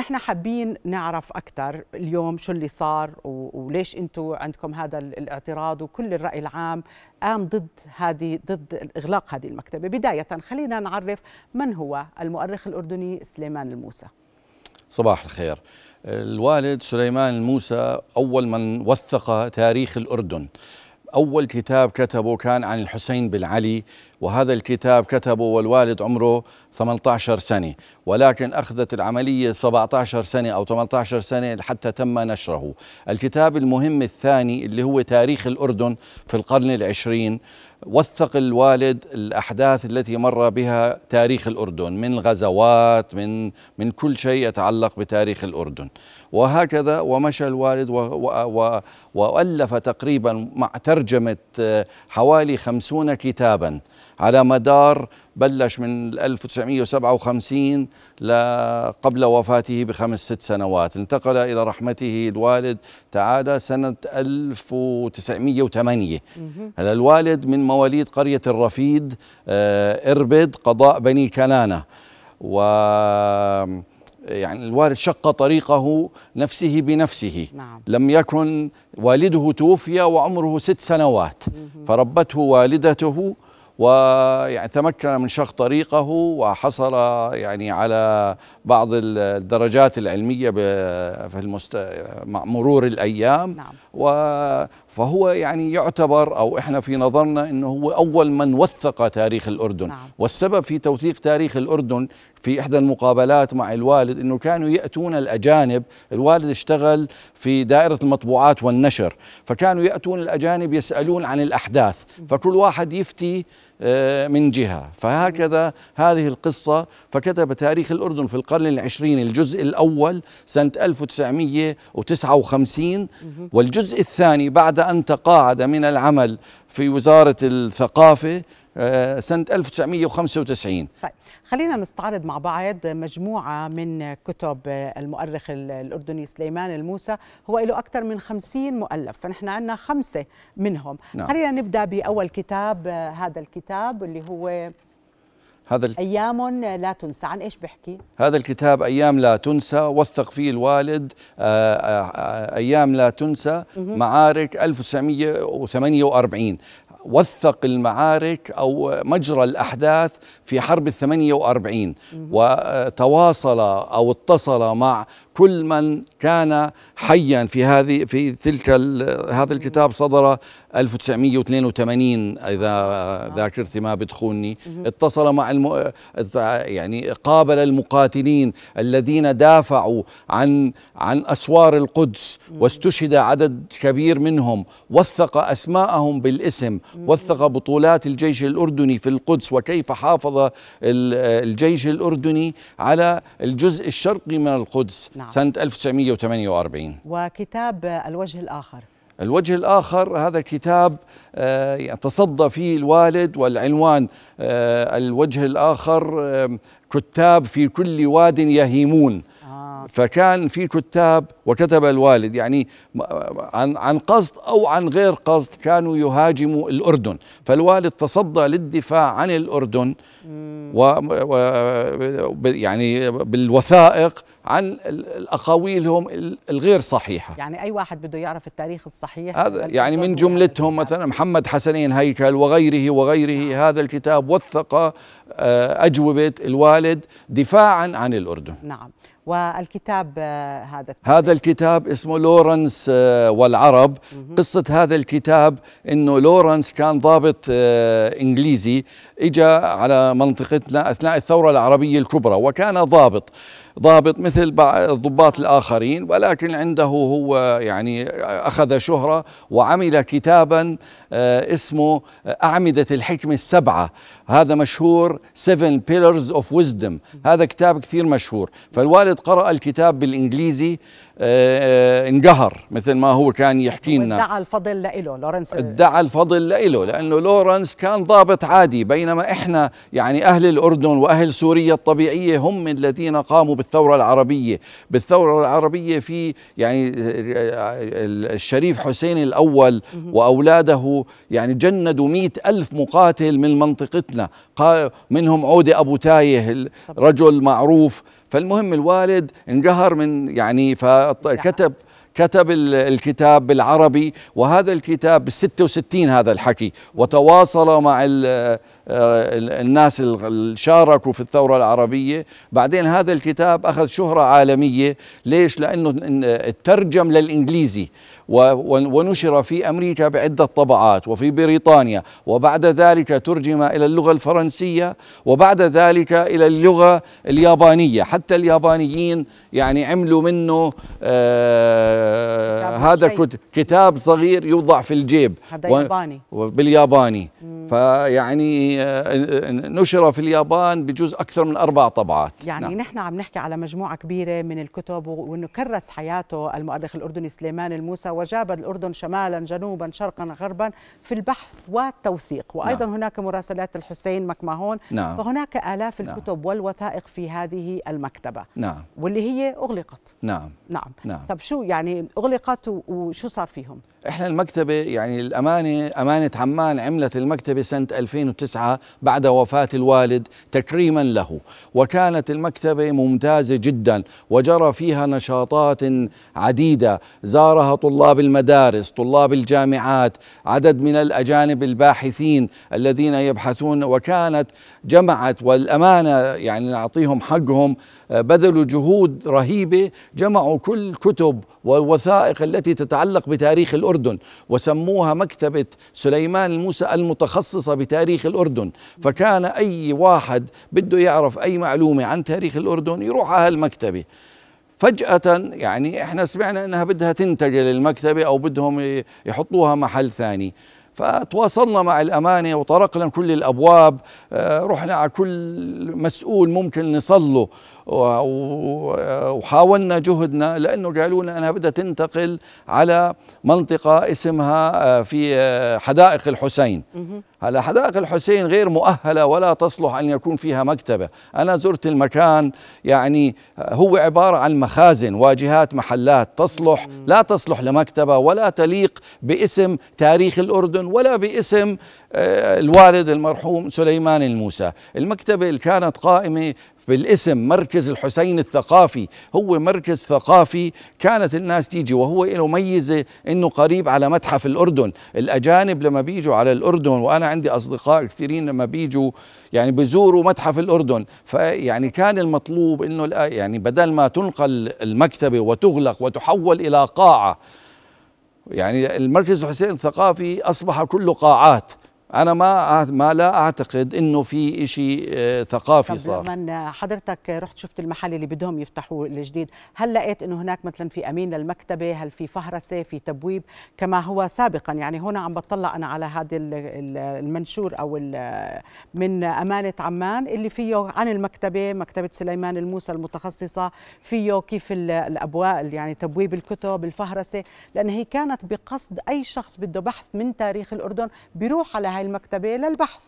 نحن حابين نعرف اكثر اليوم شو اللي صار وليش انتم عندكم هذا الاعتراض وكل الراي العام قام ضد هذه ضد اغلاق هذه المكتبه بدايه خلينا نعرف من هو المؤرخ الاردني سليمان الموسى صباح الخير الوالد سليمان الموسى اول من وثق تاريخ الاردن أول كتاب كتبه كان عن الحسين بن علي وهذا الكتاب كتبه والوالد عمره 18 سنة ولكن أخذت العملية 17 سنة أو 18 سنة حتى تم نشره الكتاب المهم الثاني اللي هو تاريخ الأردن في القرن العشرين وثق الوالد الأحداث التي مر بها تاريخ الأردن من غزوات من, من كل شيء يتعلق بتاريخ الأردن وهكذا ومشى الوالد و و و وألف تقريبا مع ترجمة آه، حوالي خمسون كتابا على مدار بلش من 1957 قبل وفاته بخمس ست سنوات انتقل إلى رحمته الوالد تعالى سنة 1908 هلا الوالد من مواليد قرية الرفيد آه، إربد قضاء بني كنانة و يعني الوالد شق طريقه نفسه بنفسه نعم. لم يكن والده توفي وعمره ست سنوات فربته والدته ويعني تمكن من شق طريقه وحصل يعني على بعض الدرجات العلميه في مرور الايام نعم. و فهو يعني يعتبر او احنا في نظرنا انه هو اول من وثق تاريخ الاردن نعم. والسبب في توثيق تاريخ الاردن في احدى المقابلات مع الوالد انه كانوا ياتون الاجانب الوالد اشتغل في دائره المطبوعات والنشر فكانوا ياتون الاجانب يسالون عن الاحداث فكل واحد يفتي آه، من جهة فهكذا هذه القصة فكتب تاريخ الأردن في القرن العشرين الجزء الأول سنة 1959 والجزء الثاني بعد أن تقاعد من العمل في وزارة الثقافة آه، سنة 1995 طيب خلينا نستعرض مع بعض مجموعة من كتب المؤرخ الأردني سليمان الموسى هو له أكثر من 50 مؤلف فنحن عندنا خمسة منهم نعم. خلينا نبدأ بأول كتاب آه، هذا الكتاب اللي هو هذا أيام لا تنسى عن إيش بحكي؟ هذا الكتاب أيام لا تنسى وثق فيه الوالد آه، أيام لا تنسى معارك 1948 وثق المعارك أو مجرى الأحداث في حرب الثمانية وأربعين وتواصل أو اتصل مع كل من كان حيا في هذه في تلك هذا الكتاب صدر 1982 اذا ذاكرتي ما بتخونني اتصل مع الم... يعني قابل المقاتلين الذين دافعوا عن عن اسوار القدس واستشهد عدد كبير منهم وثق اسماءهم بالاسم وثق بطولات الجيش الاردني في القدس وكيف حافظ الجيش الاردني على الجزء الشرقي من القدس نعم. نعم. سنة 1948 وكتاب الوجه الآخر الوجه الآخر هذا كتاب آه، تصدى فيه الوالد والعنوان آه، الوجه الآخر كتاب في كل واد يهيمون آه. فكان في كتاب وكتب الوالد يعني عن عن قصد او عن غير قصد كانوا يهاجموا الاردن، فالوالد تصدى للدفاع عن الاردن و, و يعني بالوثائق عن الاقاويل هم الغير صحيحه يعني اي واحد بده يعرف التاريخ الصحيح هذا يعني من جملتهم يعني. مثلا محمد حسنين هيكل وغيره وغيره آه. هذا الكتاب وثق آه، اجوبه الوالد دفاعا عن الاردن نعم والكتاب آه، هذا هذا الكتاب اسمه لورنس آه، والعرب قصة هذا الكتاب انه لورنس كان ضابط انجليزي اجى على منطقتنا اثناء الثورة العربية الكبرى وكان ضابط ضابط مثل الضباط الآخرين ولكن عنده هو يعني أخذ شهرة وعمل كتابا آه، اسمه أعمدة الحكمة السبعة هذا مشهور 7 Pillars of Wisdom هذا كتاب كثير مشهور فالوالد قرأ الكتاب بالإنجليزي آه، آه، انقهر مثل ما هو كان يحكي لنا ادعى الفضل لإله لورنس ادعى الفضل لإله لأنه لورنس كان ضابط عادي بينما إحنا يعني أهل الأردن وأهل سوريا الطبيعية هم من الذين قاموا بالثورة العربية بالثورة العربية في يعني آه، الشريف حسين الأول وأولاده يعني جندوا مئة ألف مقاتل من منطقتنا منهم عودة أبو تايه رجل معروف فالمهم الوالد انقهر من يعني فكتب كتب الكتاب بالعربي وهذا الكتاب بال 66 هذا الحكي وتواصل مع الـ آه، الناس اللي شاركوا في الثورة العربية بعدين هذا الكتاب أخذ شهرة عالمية ليش؟ لأنه آه، ترجم للإنجليزي ونشر في أمريكا بعدة طبعات وفي بريطانيا وبعد ذلك ترجم إلى اللغة الفرنسية وبعد ذلك إلى اللغة اليابانية حتى اليابانيين يعني عملوا منه آه هذا كتاب صغير يوضع في الجيب هذا ياباني بالياباني فيعني آه، نشر في اليابان بجزء أكثر من أربع طبعات يعني نعم. نحن عم نحكي على مجموعة كبيرة من الكتب وأنه كرس حياته المؤرخ الأردني سليمان الموسى وجاب الأردن شمالا جنوبا شرقا غربا في البحث والتوثيق وأيضا نعم. هناك مراسلات الحسين مكمهون نعم. فهناك آلاف نعم. الكتب نعم. والوثائق في هذه المكتبة نعم. واللي هي أغلقت نعم. نعم نعم طب شو يعني أغلقت وشو صار فيهم؟ إحنا المكتبة يعني الأمانة أمانة عمان عملت المكتبة سنة 2009 بعد وفاة الوالد تكريما له وكانت المكتبة ممتازة جدا وجرى فيها نشاطات عديدة زارها طلاب طلاب المدارس طلاب الجامعات عدد من الأجانب الباحثين الذين يبحثون وكانت جمعت والأمانة يعني نعطيهم حقهم آه، بذلوا جهود رهيبة جمعوا كل الكتب والوثائق التي تتعلق بتاريخ الأردن وسموها مكتبة سليمان الموسى المتخصصة بتاريخ الأردن فكان أي واحد بده يعرف أي معلومة عن تاريخ الأردن يروح على هالمكتبة فجأة يعني احنا سمعنا انها بدها تنتقل المكتبة او بدهم يحطوها محل ثاني فتواصلنا مع الأمانة وطرقنا كل الأبواب آه، رحنا على كل مسؤول ممكن نصله وحاولنا جهدنا لانه قالوا لنا انها بدها تنتقل على منطقه اسمها آه، في آه، حدائق الحسين هلا حدائق الحسين غير مؤهله ولا تصلح ان يكون فيها مكتبه انا زرت المكان يعني آه، هو عباره عن مخازن واجهات محلات تصلح لا تصلح لمكتبه ولا تليق باسم تاريخ الاردن ولا باسم الوالد المرحوم سليمان الموسى المكتبه اللي كانت قائمه بالاسم مركز الحسين الثقافي هو مركز ثقافي كانت الناس تيجي وهو له ميزة انه قريب على متحف الاردن الاجانب لما بيجوا على الاردن وانا عندي اصدقاء كثيرين لما بيجوا يعني بزوروا متحف الاردن فيعني كان المطلوب انه يعني بدل ما تنقل المكتبة وتغلق وتحول الى قاعة يعني المركز الحسين الثقافي اصبح كله قاعات انا ما ما لا اعتقد انه في شيء آه، ثقافي صار لما حضرتك رحت شفت المحل اللي بدهم يفتحوه الجديد هل لقيت انه هناك مثلا في امين للمكتبه هل في فهرسه في تبويب كما هو سابقا يعني هنا عم بطلع انا على هذا المنشور او من امانه عمان اللي فيه عن المكتبه مكتبه سليمان الموسى المتخصصه فيه كيف الابواب يعني تبويب الكتب الفهرسه لان هي كانت بقصد اي شخص بده بحث من تاريخ الاردن بيروح على هاي هاي المكتبه للبحث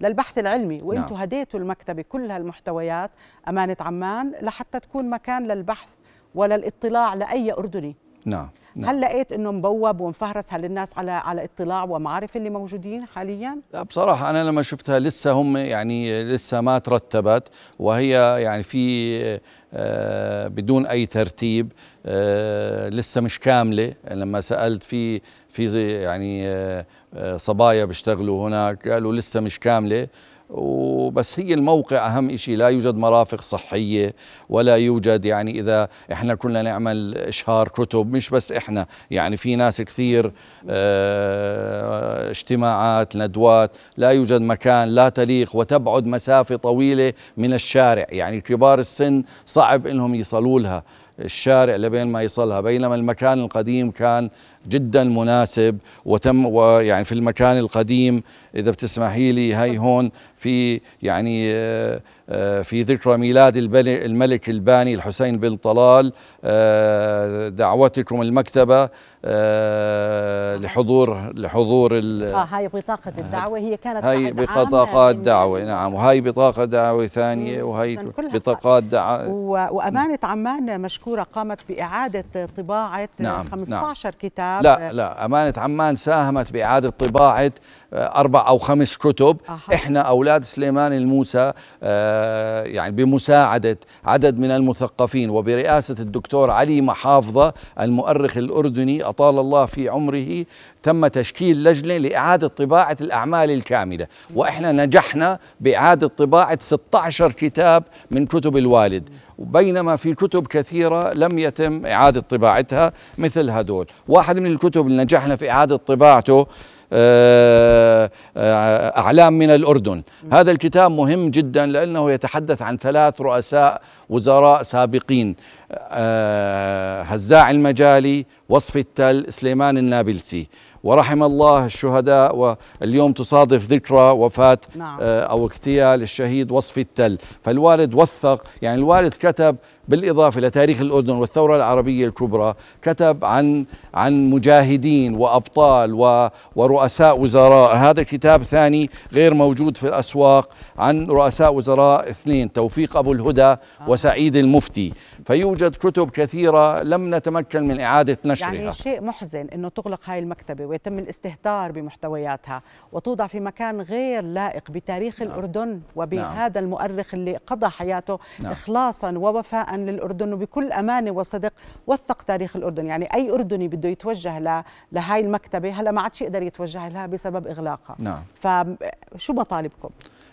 للبحث العلمي وانتم نعم. هديتوا المكتبه كل هالمحتويات امانه عمان لحتى تكون مكان للبحث وللاطلاع لاي اردني نعم نعم. هل لقيت انه مبوب ومفهرس هل الناس على على اطلاع ومعارف اللي موجودين حاليا لا بصراحه انا لما شفتها لسه هم يعني لسه ما ترتبت وهي يعني في آه، بدون اي ترتيب آه، لسه مش كامله لما سالت في في يعني آه، صبايا بيشتغلوا هناك قالوا لسه مش كامله وبس هي الموقع اهم شيء لا يوجد مرافق صحيه ولا يوجد يعني اذا احنا كنا نعمل اشهار كتب مش بس احنا يعني في ناس كثير اه اجتماعات ندوات لا يوجد مكان لا تليق وتبعد مسافه طويله من الشارع يعني كبار السن صعب انهم يصلوا لها الشارع لبين ما يصلها بينما المكان القديم كان جدا مناسب وتم ويعني في المكان القديم اذا بتسمحي لي هي هون في يعني آه، آه، في ذكرى ميلاد الملك الباني الحسين بن طلال آه، دعوتكم المكتبه لحضور لحضور اه هاي بطاقه الدعوه هي كانت هاي بطاقات دعوه نعم وهي بطاقه دعوه ثانيه وهي بطاقات دعوه وامانه عمان مشكوره قامت باعاده طباعه نعم 15 نعم كتاب الكتاب لا لا أمانة عمان ساهمت بإعادة طباعة آه، أربع أو خمس كتب أحا. إحنا أولاد سليمان الموسى آه، يعني بمساعدة عدد من المثقفين وبرئاسة الدكتور علي محافظة المؤرخ الأردني أطال الله في عمره تم تشكيل لجنة لإعادة طباعة الأعمال الكاملة وإحنا نجحنا بإعادة طباعة 16 كتاب من كتب الوالد بينما في كتب كثيرة لم يتم إعادة طباعتها مثل هدول واحد من الكتب اللي نجحنا في إعادة طباعته آه، آه، أعلام من الأردن هذا الكتاب مهم جدا لأنه يتحدث عن ثلاث رؤساء وزراء سابقين آه، هزاع المجالي وصف التل سليمان النابلسي ورحم الله الشهداء واليوم تصادف ذكرى وفاة نعم. آه، أو اغتيال الشهيد وصفي التل فالوالد وثق يعني الوالد كتب بالإضافة لتاريخ الأردن والثورة العربية الكبرى كتب عن عن مجاهدين وأبطال ورؤساء وزراء هذا كتاب ثاني غير موجود في الأسواق عن رؤساء وزراء اثنين توفيق أبو الهدى آه. وسعيد المفتي فيوجد توجد كتب كثيرة لم نتمكن من إعادة نشرها يعني شيء محزن أنه تغلق هاي المكتبة ويتم الاستهتار بمحتوياتها وتوضع في مكان غير لائق بتاريخ نعم. الأردن نعم. وبهذا نعم. المؤرخ اللي قضى حياته نعم. إخلاصا ووفاء للأردن وبكل أمانة وصدق وثق تاريخ الأردن يعني أي أردني بده يتوجه ل... لهاي المكتبة هلأ ما عادش يقدر يتوجه لها بسبب إغلاقها نعم. فشو مطالبكم؟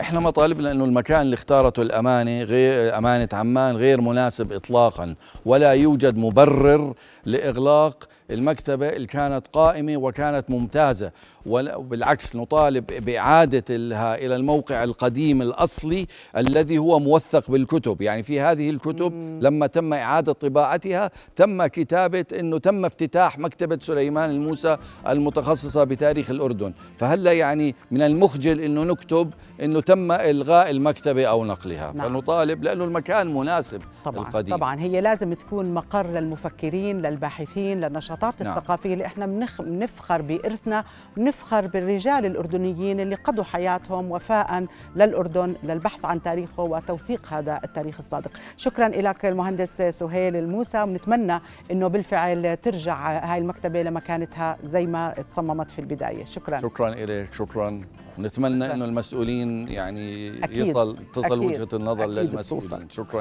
احنا مطالبنا انه المكان اللي اختارته الامانه غير امانه عمان غير مناسب اطلاقا ولا يوجد مبرر لاغلاق المكتبة اللي كانت قائمة وكانت ممتازة وبالعكس نطالب بإعادتها إلى الموقع القديم الأصلي الذي هو موثق بالكتب يعني في هذه الكتب لما تم إعادة طباعتها تم كتابة أنه تم افتتاح مكتبة سليمان الموسى المتخصصة بتاريخ الأردن فهلا يعني من المخجل أنه نكتب أنه تم إلغاء المكتبة أو نقلها نعم. فنطالب لأنه المكان مناسب طبعا القديم طبعا هي لازم تكون مقر للمفكرين للباحثين للنشاطات النشاطات نعم. الثقافيه اللي احنا بنخ... بنفخر بارثنا ونفخر بالرجال الاردنيين اللي قضوا حياتهم وفاء للاردن للبحث عن تاريخه وتوثيق هذا التاريخ الصادق شكرا لك المهندس سهيل الموسى ونتمنى انه بالفعل ترجع هاي المكتبه لمكانتها زي ما تصممت في البدايه شكرا شكرا لك شكرا نتمنى انه المسؤولين يعني أكيد. يصل تصل أكيد. وجهه النظر للمسؤولين شكرا